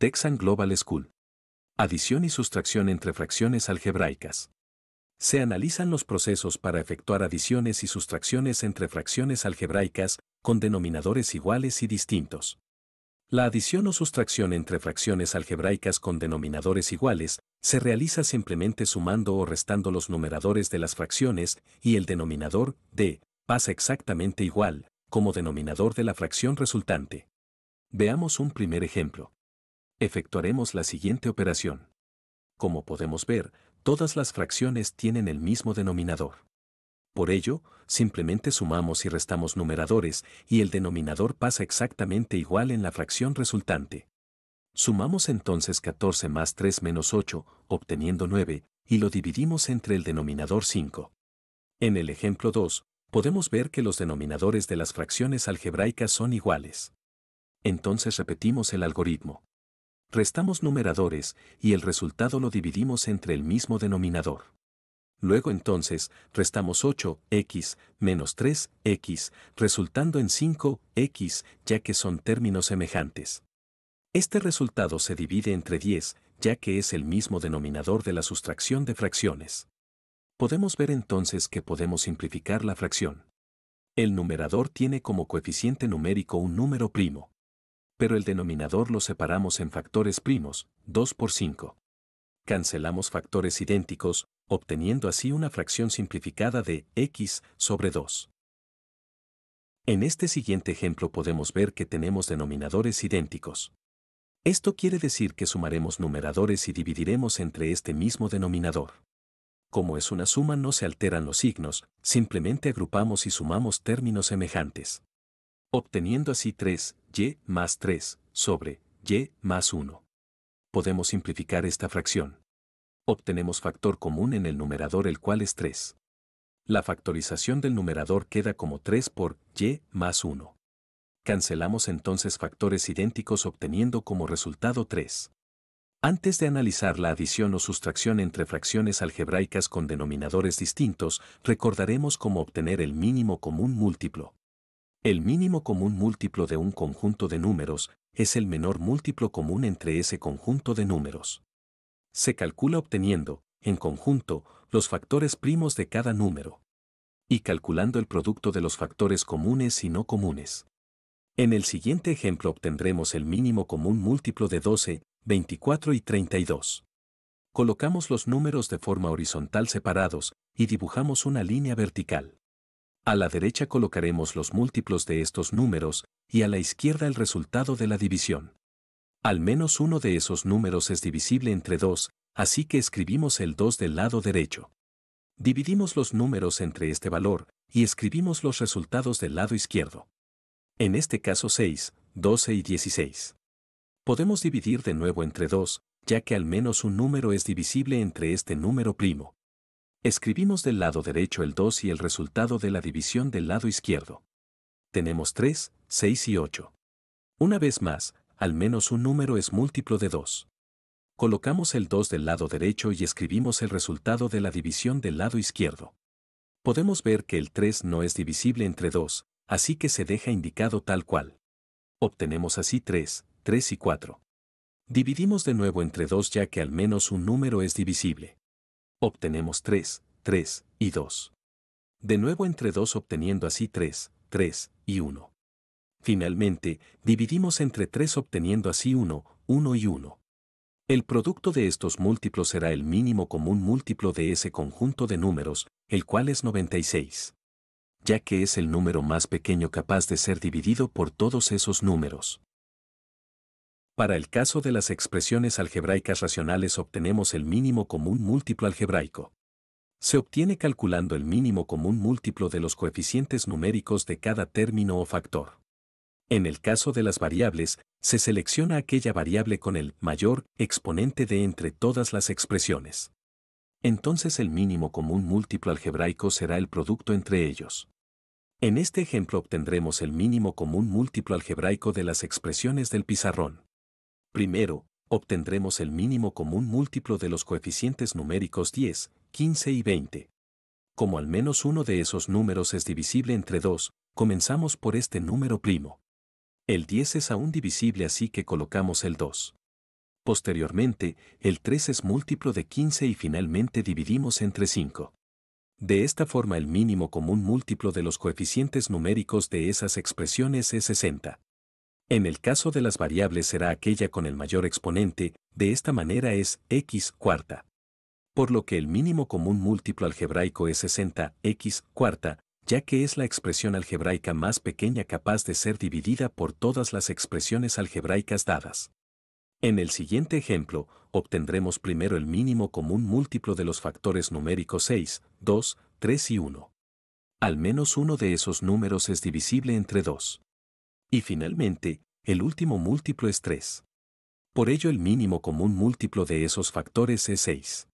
Texan Global School. Adición y sustracción entre fracciones algebraicas. Se analizan los procesos para efectuar adiciones y sustracciones entre fracciones algebraicas con denominadores iguales y distintos. La adición o sustracción entre fracciones algebraicas con denominadores iguales se realiza simplemente sumando o restando los numeradores de las fracciones y el denominador d pasa exactamente igual como denominador de la fracción resultante. Veamos un primer ejemplo efectuaremos la siguiente operación. Como podemos ver, todas las fracciones tienen el mismo denominador. Por ello, simplemente sumamos y restamos numeradores y el denominador pasa exactamente igual en la fracción resultante. Sumamos entonces 14 más 3 menos 8, obteniendo 9, y lo dividimos entre el denominador 5. En el ejemplo 2, podemos ver que los denominadores de las fracciones algebraicas son iguales. Entonces repetimos el algoritmo restamos numeradores y el resultado lo dividimos entre el mismo denominador. Luego entonces, restamos 8x menos 3x, resultando en 5x, ya que son términos semejantes. Este resultado se divide entre 10, ya que es el mismo denominador de la sustracción de fracciones. Podemos ver entonces que podemos simplificar la fracción. El numerador tiene como coeficiente numérico un número primo pero el denominador lo separamos en factores primos, 2 por 5. Cancelamos factores idénticos, obteniendo así una fracción simplificada de x sobre 2. En este siguiente ejemplo podemos ver que tenemos denominadores idénticos. Esto quiere decir que sumaremos numeradores y dividiremos entre este mismo denominador. Como es una suma no se alteran los signos, simplemente agrupamos y sumamos términos semejantes obteniendo así 3y más 3 sobre y más 1. Podemos simplificar esta fracción. Obtenemos factor común en el numerador el cual es 3. La factorización del numerador queda como 3 por y más 1. Cancelamos entonces factores idénticos obteniendo como resultado 3. Antes de analizar la adición o sustracción entre fracciones algebraicas con denominadores distintos, recordaremos cómo obtener el mínimo común múltiplo. El mínimo común múltiplo de un conjunto de números es el menor múltiplo común entre ese conjunto de números. Se calcula obteniendo, en conjunto, los factores primos de cada número. Y calculando el producto de los factores comunes y no comunes. En el siguiente ejemplo obtendremos el mínimo común múltiplo de 12, 24 y 32. Colocamos los números de forma horizontal separados y dibujamos una línea vertical. A la derecha colocaremos los múltiplos de estos números y a la izquierda el resultado de la división. Al menos uno de esos números es divisible entre 2, así que escribimos el 2 del lado derecho. Dividimos los números entre este valor y escribimos los resultados del lado izquierdo. En este caso 6, 12 y 16. Podemos dividir de nuevo entre 2, ya que al menos un número es divisible entre este número primo. Escribimos del lado derecho el 2 y el resultado de la división del lado izquierdo. Tenemos 3, 6 y 8. Una vez más, al menos un número es múltiplo de 2. Colocamos el 2 del lado derecho y escribimos el resultado de la división del lado izquierdo. Podemos ver que el 3 no es divisible entre 2, así que se deja indicado tal cual. Obtenemos así 3, 3 y 4. Dividimos de nuevo entre 2 ya que al menos un número es divisible obtenemos 3, 3 y 2. De nuevo entre 2 obteniendo así 3, 3 y 1. Finalmente, dividimos entre 3 obteniendo así 1, 1 y 1. El producto de estos múltiplos será el mínimo común múltiplo de ese conjunto de números, el cual es 96. Ya que es el número más pequeño capaz de ser dividido por todos esos números. Para el caso de las expresiones algebraicas racionales obtenemos el mínimo común múltiplo algebraico. Se obtiene calculando el mínimo común múltiplo de los coeficientes numéricos de cada término o factor. En el caso de las variables, se selecciona aquella variable con el mayor exponente de entre todas las expresiones. Entonces el mínimo común múltiplo algebraico será el producto entre ellos. En este ejemplo obtendremos el mínimo común múltiplo algebraico de las expresiones del pizarrón. Primero, obtendremos el mínimo común múltiplo de los coeficientes numéricos 10, 15 y 20. Como al menos uno de esos números es divisible entre 2, comenzamos por este número primo. El 10 es aún divisible así que colocamos el 2. Posteriormente, el 3 es múltiplo de 15 y finalmente dividimos entre 5. De esta forma el mínimo común múltiplo de los coeficientes numéricos de esas expresiones es 60. En el caso de las variables será aquella con el mayor exponente, de esta manera es x cuarta. Por lo que el mínimo común múltiplo algebraico es 60x cuarta, ya que es la expresión algebraica más pequeña capaz de ser dividida por todas las expresiones algebraicas dadas. En el siguiente ejemplo, obtendremos primero el mínimo común múltiplo de los factores numéricos 6, 2, 3 y 1. Al menos uno de esos números es divisible entre 2. Y finalmente, el último múltiplo es 3. Por ello el mínimo común múltiplo de esos factores es 6.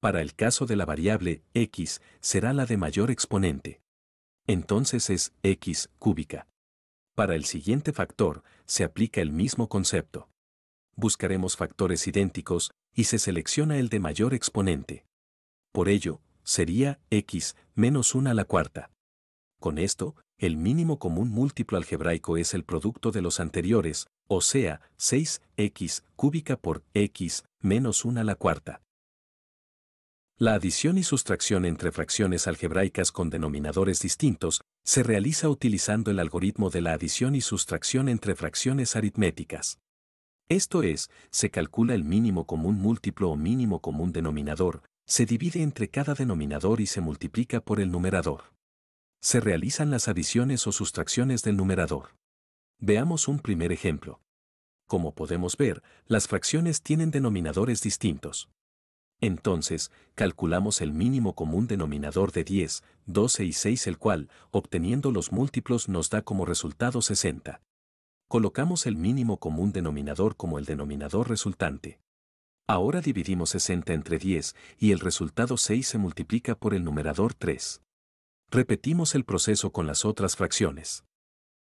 Para el caso de la variable x será la de mayor exponente. Entonces es x cúbica. Para el siguiente factor se aplica el mismo concepto. Buscaremos factores idénticos y se selecciona el de mayor exponente. Por ello, sería x menos 1 a la cuarta. Con esto, el mínimo común múltiplo algebraico es el producto de los anteriores, o sea, 6x cúbica por x menos 1 a la cuarta. La adición y sustracción entre fracciones algebraicas con denominadores distintos se realiza utilizando el algoritmo de la adición y sustracción entre fracciones aritméticas. Esto es, se calcula el mínimo común múltiplo o mínimo común denominador, se divide entre cada denominador y se multiplica por el numerador se realizan las adiciones o sustracciones del numerador. Veamos un primer ejemplo. Como podemos ver, las fracciones tienen denominadores distintos. Entonces, calculamos el mínimo común denominador de 10, 12 y 6 el cual, obteniendo los múltiplos nos da como resultado 60. Colocamos el mínimo común denominador como el denominador resultante. Ahora dividimos 60 entre 10 y el resultado 6 se multiplica por el numerador 3. Repetimos el proceso con las otras fracciones.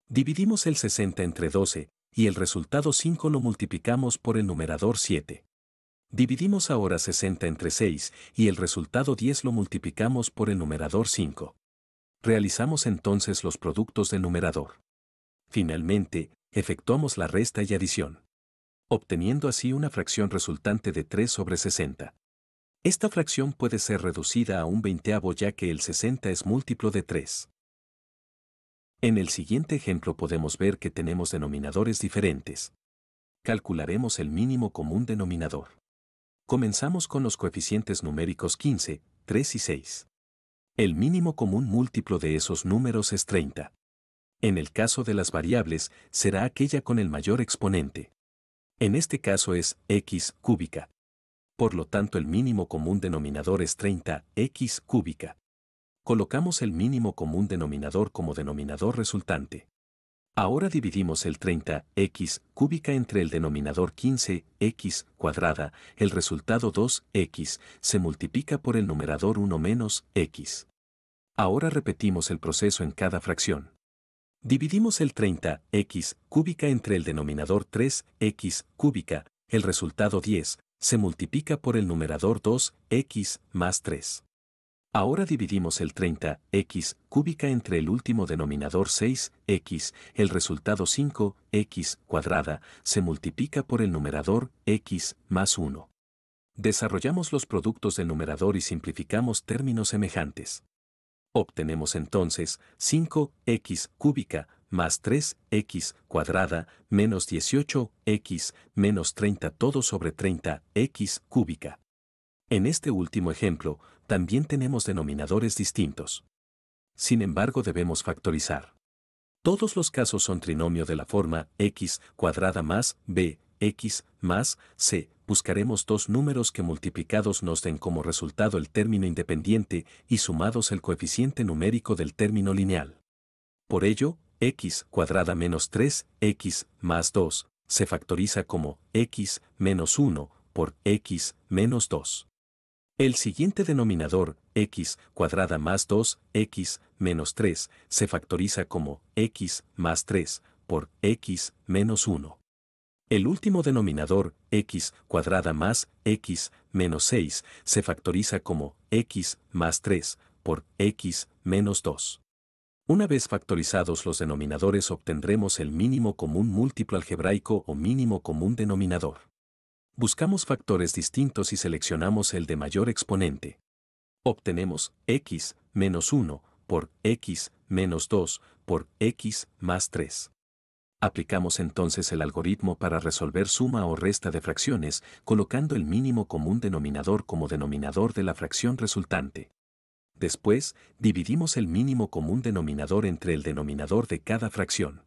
Dividimos el 60 entre 12, y el resultado 5 lo multiplicamos por el numerador 7. Dividimos ahora 60 entre 6 y el resultado 10 lo multiplicamos por el numerador 5. Realizamos entonces los productos de numerador. Finalmente, efectuamos la resta y adición, obteniendo así una fracción resultante de 3 sobre 60. Esta fracción puede ser reducida a un veinteavo ya que el 60 es múltiplo de 3. En el siguiente ejemplo podemos ver que tenemos denominadores diferentes. Calcularemos el mínimo común denominador. Comenzamos con los coeficientes numéricos 15, 3 y 6. El mínimo común múltiplo de esos números es 30. En el caso de las variables, será aquella con el mayor exponente. En este caso es x cúbica, por lo tanto el mínimo común denominador es 30x cúbica. Colocamos el mínimo común denominador como denominador resultante. Ahora dividimos el 30x cúbica entre el denominador 15x cuadrada, el resultado 2x se multiplica por el numerador 1 menos x. Ahora repetimos el proceso en cada fracción. Dividimos el 30x cúbica entre el denominador 3x cúbica, el resultado 10, se multiplica por el numerador 2x más 3. Ahora dividimos el 30x cúbica entre el último denominador 6x, el resultado 5x cuadrada se multiplica por el numerador x más 1. Desarrollamos los productos del numerador y simplificamos términos semejantes. Obtenemos entonces 5x cúbica más 3x cuadrada menos 18x menos 30 todo sobre 30x cúbica. En este último ejemplo, también tenemos denominadores distintos. Sin embargo, debemos factorizar. Todos los casos son trinomio de la forma x cuadrada más b x más c. Buscaremos dos números que multiplicados nos den como resultado el término independiente y sumados el coeficiente numérico del término lineal. Por ello, x cuadrada menos 3, x más 2, se factoriza como x menos 1 por x menos 2. El siguiente denominador, x cuadrada más 2, x menos 3, se factoriza como x más 3 por x menos 1. El último denominador, x cuadrada más x menos 6, se factoriza como x más 3 por x menos 2. Una vez factorizados los denominadores obtendremos el mínimo común múltiplo algebraico o mínimo común denominador. Buscamos factores distintos y seleccionamos el de mayor exponente. Obtenemos x menos 1 por x menos 2 por x más 3. Aplicamos entonces el algoritmo para resolver suma o resta de fracciones, colocando el mínimo común denominador como denominador de la fracción resultante. Después, dividimos el mínimo común denominador entre el denominador de cada fracción.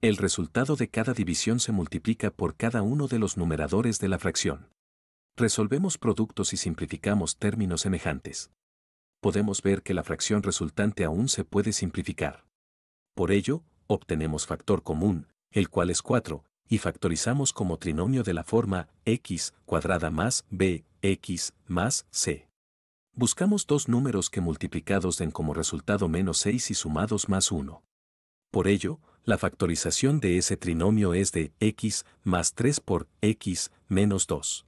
El resultado de cada división se multiplica por cada uno de los numeradores de la fracción. Resolvemos productos y simplificamos términos semejantes. Podemos ver que la fracción resultante aún se puede simplificar. Por ello, obtenemos factor común, el cual es 4, y factorizamos como trinomio de la forma x cuadrada más bx más c. Buscamos dos números que multiplicados den como resultado menos 6 y sumados más 1. Por ello, la factorización de ese trinomio es de x más 3 por x menos 2.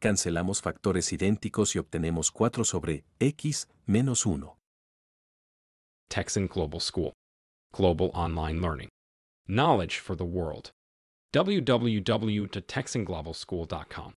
Cancelamos factores idénticos y obtenemos 4 sobre x menos 1. Texan Global School. Global Online Learning. Knowledge for the World. www.texanglobalschool.com